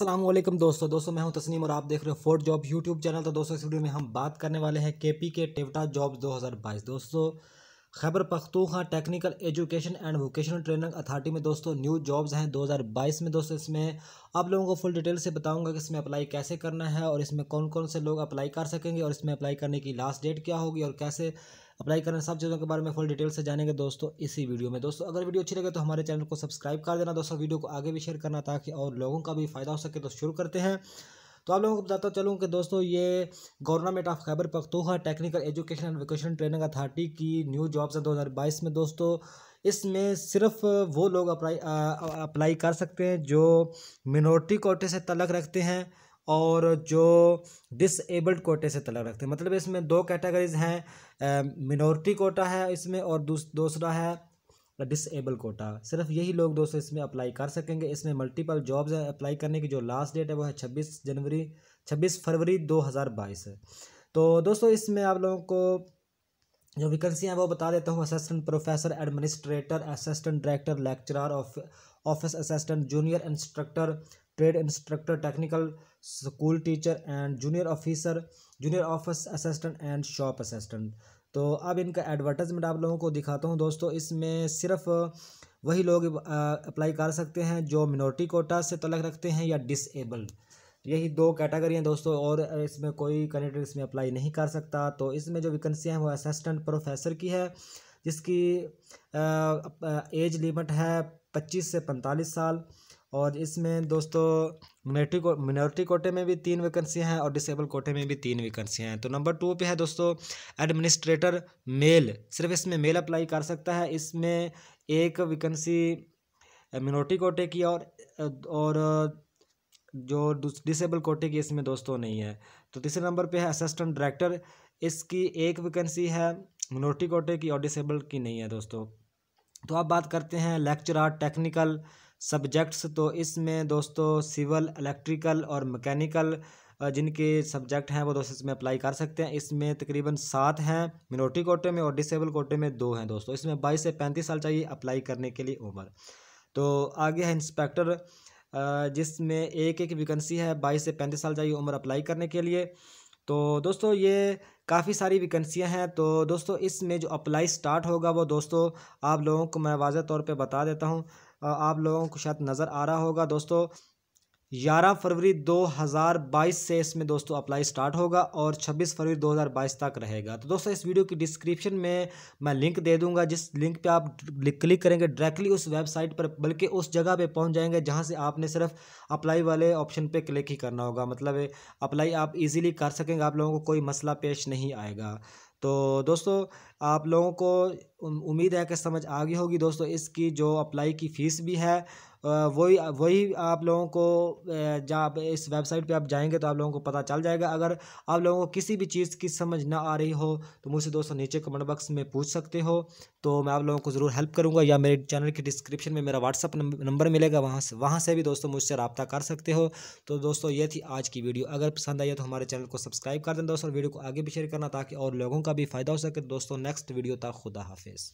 असलम दोस्तों दोस्तों मैं हूं तस्नीम और आप देख रहे हो फोर्ट जॉब यूट्यूब चैनल तो दोस्तों इस वीडियो में हम बात करने वाले हैं के पी के टेवटा जॉब्स 2022 दोस्तों Khyber Pakhtunkhwa technical education and vocational training authority में दोस्तों न्यू जॉब्स हैं 2022 में दोस्तों इसमें आप लोगों को फुल डिटेल से बताऊंगा कि इसमें अप्लाई कैसे करना है और इसमें कौन कौन से लोग अप्लाई कर सकेंगे और इसमें अप्लाई करने की लास्ट डेट क्या होगी और कैसे अप्लाई करना सब चीज़ों के बारे में फुल डिटेल से जानेंगे दोस्तों इसी वीडियो में दोस्तों अगर वीडियो अच्छी लगे तो हमारे चैनल को सब्सक्राइब कर देना दोस्तों वीडियो को आगे भी शेयर करना ताकि और लोगों का भी फायदा हो सके तो शुरू करते हैं तो आप लोगों को बताता चलूँ कि दोस्तों ये government of Khyber Pakhtunkhwa technical education and vocation training authority की न्यू जॉब्स है 2022 में दोस्तों इसमें सिर्फ वो लोग अप्लाई अप्लाई कर सकते हैं जो मिनोरिटी कोटे से तलक रखते हैं और जो डिसेबल्ड कोटे से तलक रखते हैं मतलब इसमें दो कैटेगरीज हैं मिनोरिटी कोटा है इसमें और दूसरा है डिसेबल कोटा सिर्फ यही लोग दोस्तों इसमें अप्लाई कर सकेंगे इसमें मल्टीपल जॉब्स अप्लाई करने की जो लास्ट डेट है वो है छब्बीस जनवरी छब्बीस फरवरी दो हज़ार बाईस तो दोस्तों इसमें आप लोगों को जो हैं वो बता देता हूँ assistant professor administrator assistant director lecturer of office assistant junior instructor trade instructor technical school teacher and junior officer junior office assistant and shop assistant तो अब इनका एडवर्टाइजमेंट आप लोगों को दिखाता हूँ दोस्तों इसमें सिर्फ वही लोग अप्लाई कर सकते हैं जो मिनोरिटी कोटा से तलक रखते हैं या डिसेबल्ड यही दो कैटेगरी हैं दोस्तों और इसमें कोई कैंडिडेट इसमें अप्लाई नहीं कर सकता तो इसमें जो वैकेंसी हैं वो असिस्टेंट प्रोफेसर की है जिसकी एज लिमिट है पच्चीस से पैंतालीस साल और इसमें दोस्तों मिनोरिटी को मिनोरिटी कोटे में भी तीन वैकेंसियाँ हैं और डिसेबल कोटे में भी तीन वैकेंसियाँ हैं तो नंबर टू पे है दोस्तों एडमिनिस्ट्रेटर मेल सिर्फ इसमें मेल अप्लाई कर सकता है इसमें एक वैकेंसी मिनोरिटी कोटे की और और जो डिसेबल कोटे की इसमें दोस्तों नहीं है तो तीसरे नंबर पर है असिस्टेंट डायरेक्टर इसकी एक वैकेंसी है मिनोरिटी कोटे की और डिसेबल की नहीं है दोस्तों तो अब बात करते हैं लेक्चरार टेक्निकल सब्जेक्ट्स तो इसमें दोस्तों सिविल इलेक्ट्रिकल और मैकेनिकल जिनके सब्जेक्ट हैं वो दोस्तों इसमें अप्लाई कर सकते हैं इसमें तकरीबन सात हैं मिनोरिटी कोटे में और डिसेबल कोटे में दो हैं दोस्तों इसमें बाईस से पैंतीस साल चाहिए अप्लाई करने के लिए उम्र तो आगे है इंस्पेक्टर जिसमें एक एक वैकेंसी है बाईस से पैंतीस साल चाहिए उम्र अप्लाई करने के लिए तो दोस्तों ये काफ़ी सारी वैकेंसियाँ हैं तो दोस्तों इसमें जो अप्लाई स्टार्ट होगा वो दोस्तों आप लोगों को मैं वाजह तौर पर बता देता हूँ आप लोगों को शायद नज़र आ रहा होगा दोस्तों ग्यारह फरवरी 2022 से इसमें दोस्तों अप्लाई स्टार्ट होगा और 26 फरवरी 2022 तक रहेगा तो दोस्तों इस वीडियो की डिस्क्रिप्शन में मैं लिंक दे दूंगा जिस लिंक पे आप क्लिक करेंगे डायरेक्टली उस वेबसाइट पर बल्कि उस जगह पे पहुंच जाएंगे जहां से आपने सिर्फ अप्लाई वाले ऑप्शन पे क्लिक ही करना होगा मतलब अप्लाई आप ईजिली कर सकेंगे आप लोगों को कोई मसला पेश नहीं आएगा तो दोस्तों आप लोगों को उम्मीद है कि समझ आ गई होगी दोस्तों इसकी जो अप्लाई की फ़ीस भी है वही वही आप लोगों को जब इस वेबसाइट पे आप जाएंगे तो आप लोगों को पता चल जाएगा अगर आप लोगों को किसी भी चीज़ की समझ ना आ रही हो तो मुझसे दोस्तों नीचे कमेंट बॉक्स में पूछ सकते हो तो मैं आप लोगों को ज़रूर हेल्प करूँगा या मेरे चैनल के डिस्क्रिप्शन में मेरा व्हाट्सअप नंबर मिलेगा वहाँ से वहाँ से भी दोस्तों मुझसे रबता कर सकते हो तो दोस्तों ये थी आज की वीडियो अगर पसंद आई है तो हमारे चैनल को सब्सक्राइब कर दें दोस्तों वीडियो को आगे भी शेयर करना ताकि और लोगों का भी फ़ायदा हो सके तो दोस्तों नेक्स्ट वीडियो तक खुदा हाफिज़